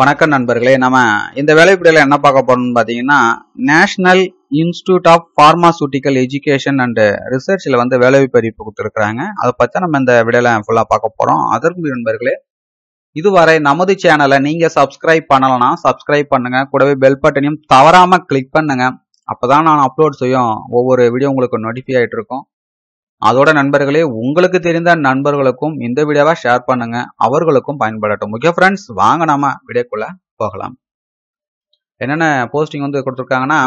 வணக்கம் நண்பர்களே நம்ம இந்த வேலைப்படியில் என்ன பார்க்க போறோம்னு பார்த்தீங்கன்னா national institute of pharmaceutical education and ரிசர்ச்சில் வந்து வேலை அறிவிப்பு கொடுத்துருக்குறாங்க அதை பத்தி நம்ம இந்த விடையில ஃபுல்லாக பார்க்க போகிறோம் அதற்கு நண்பர்களே இதுவரை நமது சேனலை நீங்கள் சப்ஸ்கிரைப் பண்ணலன்னா சப்ஸ்கிரைப் பண்ணுங்க கூடவே பெல் பட்டனையும் தவறாமல் கிளிக் பண்ணுங்க அப்போ தான் நான் அப்லோட் செய்யும் ஒவ்வொரு வீடியோ உங்களுக்கு நோட்டிஃபை ஆயிட்டு இருக்கும் அதோட நண்பர்களே உங்களுக்கு தெரிந்த நண்பர்களுக்கும் இந்த வீடியோவை ஷேர் பண்ணுங்க அவர்களுக்கும் பயன்படட்டும் ஓகே ஃப்ரெண்ட்ஸ் வாங்க நாம வீடியோக்குள்ள போகலாம் என்னென்ன போஸ்டிங் வந்து கொடுத்துருக்காங்கன்னா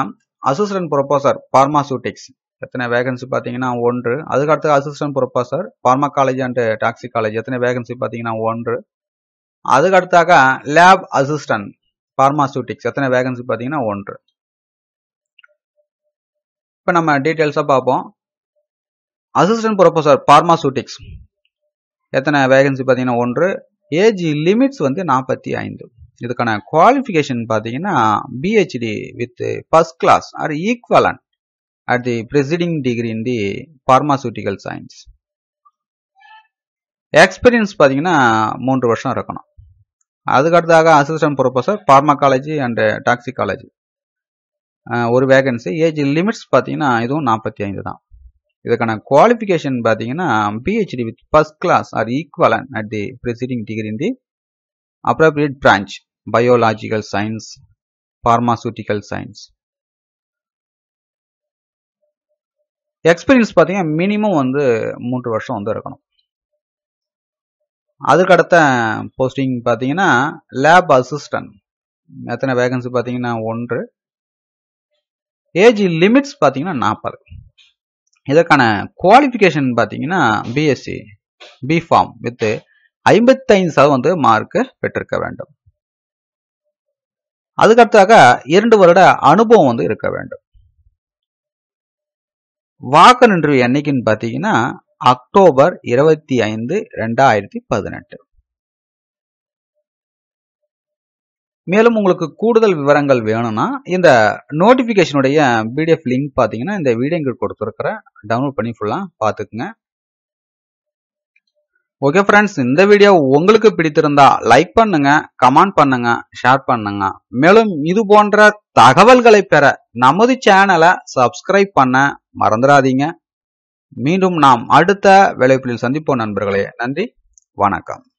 அசிஸ்டன்ட் ப்ரொஃபஸர் பார்மாசூட்டிக்ஸ் எத்தனை வேகன்சி பார்த்தீங்கன்னா ஒன்று அதுக்கடுத்து assistant professor pharmacology and toxicology எத்தனை வேகன்சி பார்த்தீங்கன்னா ஒன்று அதுக்கடுத்தாக லேப் அசிஸ்டன்ட் பார்மாசூட்டிக்ஸ் எத்தனை வேகன்சி பார்த்தீங்கன்னா ஒன்று இப்போ நம்ம டீட்டெயில்ஸாக பார்ப்போம் அசிஸ்டன்ட் ப்ரொஃபஸர் பார்மாசூட்டிக்ஸ் எத்தனை வேகன்சி பார்த்தீங்கன்னா ஒன்று ஏஜ் லிமிட்ஸ் வந்து நாற்பத்தி ஐந்து இதுக்கான குவாலிஃபிகேஷன் பார்த்தீங்கன்னா PhD with first class or equivalent at the preceding degree in the pharmaceutical science experience பார்த்தீங்கன்னா மூன்று வருஷம் இருக்கணும் அதுக்கடுத்தாக assistant professor and and toxicology ஒரு வேகன்சி ஏஜ் லிமிட்ஸ் பார்த்தீங்கன்னா இதுவும் நாற்பத்தி ஐந்து தான் இதுக்கான குவாலிஃபிகேஷன் பார்த்தீங்கன்னா PhD with first class or equal at the preceding degree in the appropriate branch biological science pharmaceutical science experience பார்த்தீங்கன்னா மினிமம் வந்து மூன்று வருஷம் வந்து இருக்கணும் அதுக்கடுத்த போஸ்டிங் பார்த்தீங்கன்னா லேப் அசிஸ்டன்ட் எத்தனை வேகன்சி பார்த்தீங்கன்னா ஒன்று ஏஜ் லிமிட்ஸ் பார்த்தீங்கன்னா நாற்பது இதற்கான குவாலிஃபிகேஷன் பார்த்தீங்கன்னா பிஎஸ்சி ஃபார்ம் வித்து ஐம்பத்தைந்து சதவீதம் வந்து மார்க்கு பெற்றிருக்க வேண்டும் அதுக்கடுத்தாக இரண்டு வருட அனுபவம் வந்து இருக்க வேண்டும் வாக்கு நின்று என்னைக்குன்னு பார்த்தீங்கன்னா அக்டோபர் இருபத்தி ஐந்து ரெண்டாயிரத்தி பதினெட்டு மேலும் உங்களுக்கு கூடுதல் விவரங்கள் வேணும்னா இந்த நோட்டிஃபிகேஷனுடைய பிடிஎஃப் லிங்க் பார்த்தீங்கன்னா இந்த வீடியோ இங்கே கொடுத்துருக்குற டவுன்லோட் பண்ணி ஃபுல்லாக பார்த்துக்குங்க ஓகே ஃப்ரெண்ட்ஸ் இந்த வீடியோ உங்களுக்கு பிடித்திருந்தா லைக் பண்ணுங்க கமெண்ட் பண்ணுங்க ஷேர் பண்ணுங்க மேலும் இது போன்ற தகவல்களை பெற நமது சேனலை சப்ஸ்கிரைப் பண்ண மறந்துடாதீங்க மீண்டும் நாம் அடுத்த வேலைப்புள்ளியில் சந்திப்போம் நண்பர்களே நன்றி வணக்கம்